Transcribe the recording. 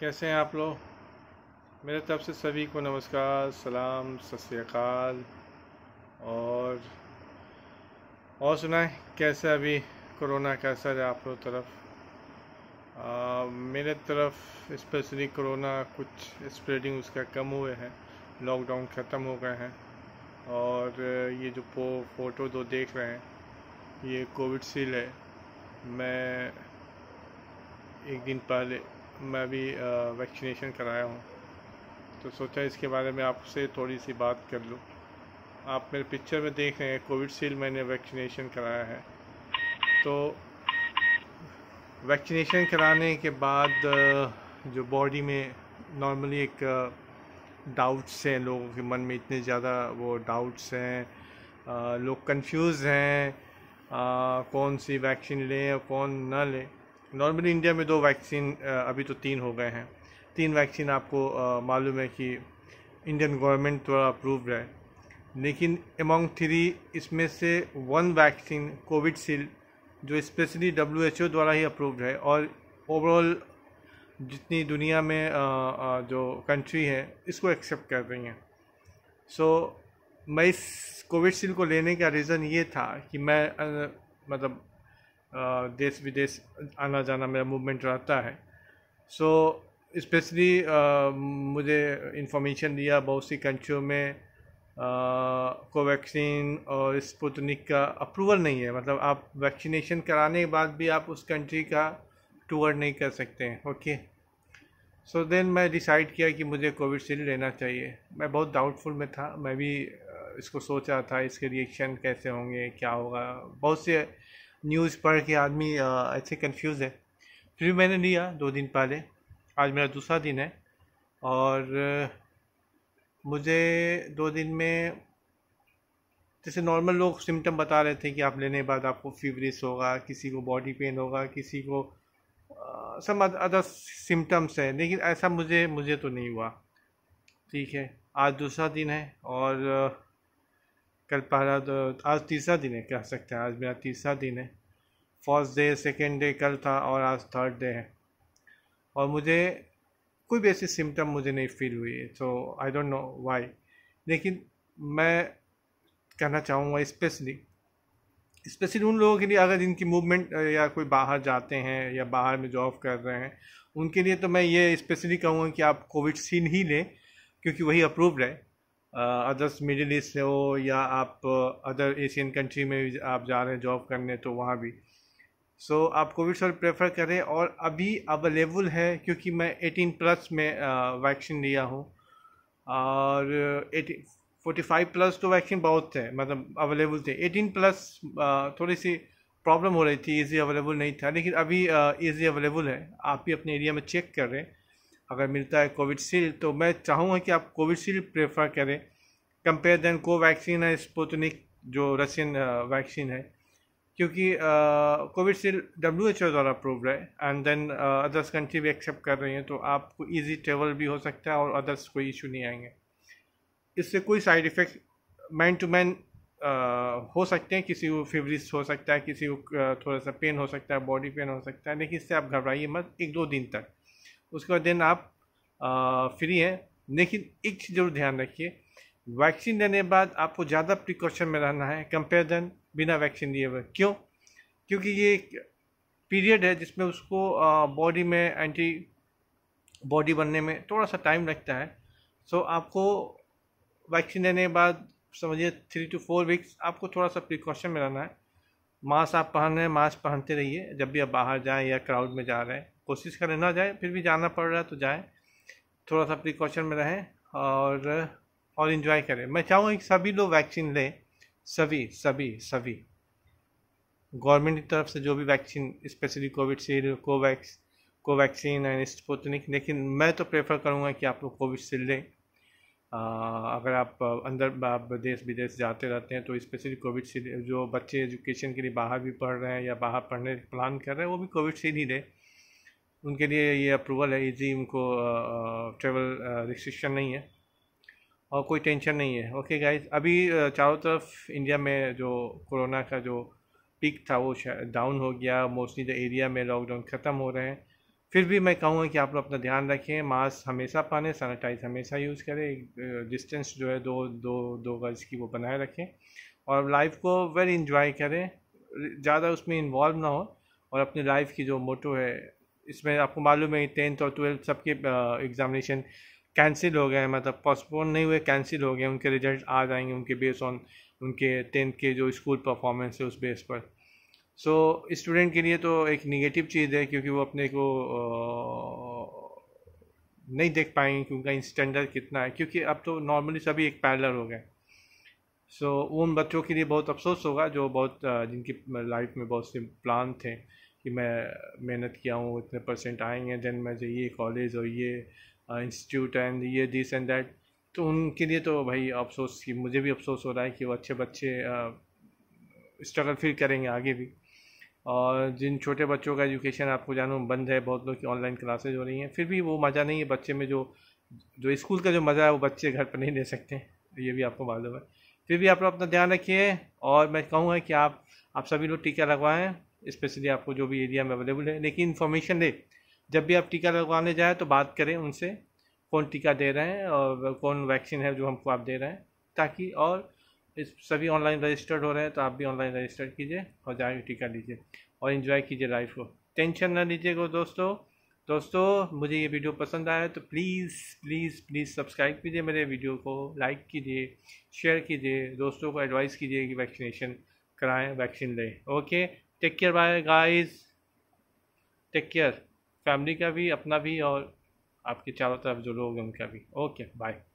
कैसे हैं आप लोग मेरे तरफ से सभी को नमस्कार सलाम सत और और सुनाए कैसे अभी कोरोना का असर है आप लोग तरफ आ, मेरे तरफ स्पेशली कोरोना कुछ स्प्रेडिंग उसका कम हुए हैं लॉकडाउन ख़त्म हो गए हैं और ये जो फोटो दो देख रहे हैं ये कोविड सील है मैं एक दिन पहले मैं भी वैक्सीनेशन कराया हूँ तो सोचा इसके बारे में आपसे थोड़ी सी बात कर लूँ आप मेरे पिक्चर में देख रहे हैं कोविडशील्ड मैंने वैक्सीनेशन कराया है तो वैक्सीनेशन कराने के बाद जो बॉडी में नॉर्मली एक डाउट्स हैं लोगों के मन में इतने ज़्यादा वो डाउट्स हैं लोग कंफ्यूज हैं कौन सी वैक्सीन लें और कौन ना लें नॉर्मली इंडिया में दो वैक्सीन अभी तो तीन हो गए हैं तीन वैक्सीन आपको मालूम है कि इंडियन गवर्नमेंट द्वारा अप्रूव्ड है लेकिन एमोंग थ्री इसमें से वन वैक्सीन कोविडशील्ड जो स्पेशली डब्ल्यू एच ओ द्वारा ही अप्रूव है और ओवरऑल जितनी दुनिया में जो कंट्री है इसको एक्सेप्ट कर रही हैं सो so, मैं इस कोविडशील्ड को लेने का रीज़न ये था कि मैं मतलब देश विदेश आना जाना मेरा मूवमेंट रहता है सो so, स्पेशली मुझे इन्फॉर्मेशन दिया बहुत सी कंट्रियों में कोवैक्सीन और स्पुतनिक का अप्रूवल नहीं है मतलब आप वैक्सीनेशन कराने के बाद भी आप उस कंट्री का टूर नहीं कर सकते हैं ओके सो देन मैं डिसाइड किया कि मुझे कोविडशील्ड लेना चाहिए मैं बहुत डाउटफुल में था मैं भी इसको सोच रहा था इसके रिएक्शन कैसे होंगे क्या होगा बहुत से न्यूज़ पढ़ के आदमी ऐसे कंफ्यूज है फिर भी मैंने लिया दो दिन पहले आज मेरा दूसरा दिन है और मुझे दो दिन में जैसे नॉर्मल लोग सिम्टम बता रहे थे कि आप लेने के बाद आपको फीवरिस होगा किसी को बॉडी पेन होगा किसी को सब अदर सिम्टम्स है लेकिन ऐसा मुझे मुझे तो नहीं हुआ ठीक है आज दूसरा दिन है और कल पहला तो आज तीसरा दिन है कह सकते हैं आज मेरा तीसरा दिन है फर्स्ट डे सेकेंड डे कल था और आज थर्ड डे है और मुझे कोई भी ऐसी सिम्टम मुझे नहीं फील हुई है so I don't know why लेकिन मैं कहना चाहूँगा स्पेशली स्पेशली उन लोगों के लिए अगर जिनकी मूवमेंट या कोई बाहर जाते हैं या बाहर में जॉब कर रहे हैं उनके लिए तो मैं ये स्पेशली कहूँगा कि आप कोविड सीन ही लें क्योंकि वही अप्रूव्ड है अदर्स मिडिल ईस्ट से हो या आप अदर एशियन कंट्री में भी आप जा रहे हैं जॉब करने तो वहाँ भी सो so, आप कोविड शॉट प्रेफर करें और अभी अवेलेबल है क्योंकि मैं एटीन प्लस में वैक्सीन लिया हूँ और एटी फोर्टी फाइव प्लस तो वैक्सीन बहुत थे मतलब अवेलेबल थे एटीन प्लस थोड़ी सी प्रॉब्लम हो रही थी इजी अवेलेबल नहीं था लेकिन अभी इजी अवेलेबल है आप भी अपने एरिया में चेक कर रहे हैं अगर मिलता है कोविडशील्ड तो मैं चाहूँगा कि आप कोविडशील्ड प्रेफर करें कंपेयर देन कोवैक्सीन है स्पुतनिक जो रशियन वैक्सीन है क्योंकि कोविडशील्ड डब्ल्यू एच ओ द्वारा अप्रूव्ड है एंड देन अदर्स कंट्री भी एक्सेप्ट कर रही हैं तो आपको इजी ट्रेवल भी हो सकता है और अदर्स कोई इशू नहीं आएंगे इससे कोई side effect man to man हो सकते हैं किसी को फीवरिस हो सकता है किसी को थोड़ा सा पेन हो सकता है बॉडी पेन हो सकता है लेकिन इससे आप घबराइए मत एक दो दिन तक उसके बाद देन आप फ्री हैं लेकिन एक चीज़ जरूर ध्यान रखिए वैक्सीन लेने के बाद आपको ज़्यादा प्रिकॉशन में रहना है कंपेयर देन बिना वैक्सीन लिए हुए क्यों क्योंकि ये एक पीरियड है जिसमें उसको बॉडी में एंटी बॉडी बनने में थोड़ा सा टाइम लगता है सो so, आपको वैक्सीन लेने के बाद समझिए थ्री टू फोर वीक्स आपको थोड़ा सा प्रिकॉशन में रहना है मास्क आप पहन रहे हैं मास्क पहनते रहिए जब भी आप बाहर जाएँ या क्राउड में जा रहे हैं कोशिश करें ना जाए फिर भी जाना पड़ रहा है तो जाए थोड़ा सा प्रिकॉशन में रहें और और इन्जॉय करें मैं चाहूँगा कि सभी लोग वैक्सीन लें सभी सभी सभी गवर्नमेंट की तरफ से जो भी vaccine specially Covishield Covax Covaxin and Sputnik लेकिन मैं तो प्रेफर करूँगा कि आप लोग कोविडशील्ड लें अगर आप अंदर आप देश विदेश जाते रहते हैं तो स्पेशली कोविडशील्ड जो बच्चे एजुकेशन के लिए बाहर भी पढ़ रहे हैं या बाहर पढ़ने प्लान कर रहे हैं वो भी कोविडशील्ड ही लें उनके लिए ये अप्रूवल है इजी उनको ट्रेवल रिस्ट्रिक्शन नहीं है और कोई टेंशन नहीं है ओके गाइस अभी चारों तरफ इंडिया में जो कोरोना का जो पीक था वो डाउन हो गया मोस्टली द एरिया में लॉकडाउन ख़त्म हो रहे हैं फिर भी मैं कहूँगा कि आप लोग अपना ध्यान रखें मास्क हमेशा पाने सैनिटाइज हमेशा यूज़ करें डिस्टेंस जो है दो दो दो गज़ की वो बनाए रखें और लाइफ को वेल इन्जॉय करें ज़्यादा उसमें इन्वॉल्व ना हो और अपनी लाइफ की जो मोटो है इसमें आपको मालूम है टेंथ और ट्वेल्थ सबके एग्ज़ामिनेशन कैंसिल हो गए हैं मतलब पोस्टपोन नहीं हुए कैंसिल हो गए उनके रिजल्ट आ जाएंगे उनके बेस ऑन उनके टेंथ के जो स्कूल परफॉर्मेंस है उस बेस पर सो so, स्टूडेंट के लिए तो एक निगेटिव चीज़ है क्योंकि वो अपने को नहीं देख पाएंगे कि उनका स्टैंडर्ड कितना है क्योंकि अब तो नॉर्मली सभी एक पैलर हो गए सो so, उन बच्चों के लिए बहुत अफसोस होगा जो बहुत जिनकी लाइफ में बहुत से प्लान थे कि मैं मेहनत किया हूँ इतने परसेंट हैं देन मैं जो ये कॉलेज और ये इंस्टीट्यूट एंड ये दिस एंड दैट तो उनके लिए तो भाई अफसोस की मुझे भी अफसोस हो रहा है कि वो अच्छे बच्चे स्ट्रगल फिर करेंगे आगे भी और जिन छोटे बच्चों का एजुकेशन आपको जानो बंद है बहुत लोग की ऑनलाइन क्लासेज हो रही हैं फिर भी वो मज़ा नहीं है बच्चे में जो जो स्कूल का जो मज़ा है वो बच्चे घर पर नहीं ले सकते ये भी आपको मालूम है फिर भी आप लोग अपना ध्यान रखिए और मैं कहूँगा कि आप आप सभी लोग टीका लगवाएं स्पेशली आपको जो भी एरिया में अवेलेबल है लेकिन इन्फॉर्मेशन दे जब भी आप टीका लगवाने जाए तो बात करें उनसे कौन टीका दे रहे हैं और कौन वैक्सीन है जो हमको आप दे रहे हैं ताकि और इस सभी ऑनलाइन रजिस्टर्ड हो रहे हैं तो आप भी ऑनलाइन रजिस्टर कीजिए और जाए टीका लीजिए और इन्जॉय कीजिए लाइफ को टेंशन ना लीजिएगा दोस्तों दोस्तों मुझे ये वीडियो पसंद आया तो प्लीज़ प्लीज़ प्लीज़ सब्सक्राइब कीजिए मेरे वीडियो को लाइक कीजिए शेयर कीजिए दोस्तों को एडवाइस कीजिए कि वैक्सीनेशन कराएं वैक्सीन लें okay take care bye guys take care family का भी अपना भी और आपके चारों तरफ जो लोग हैं उनका भी ओके बाय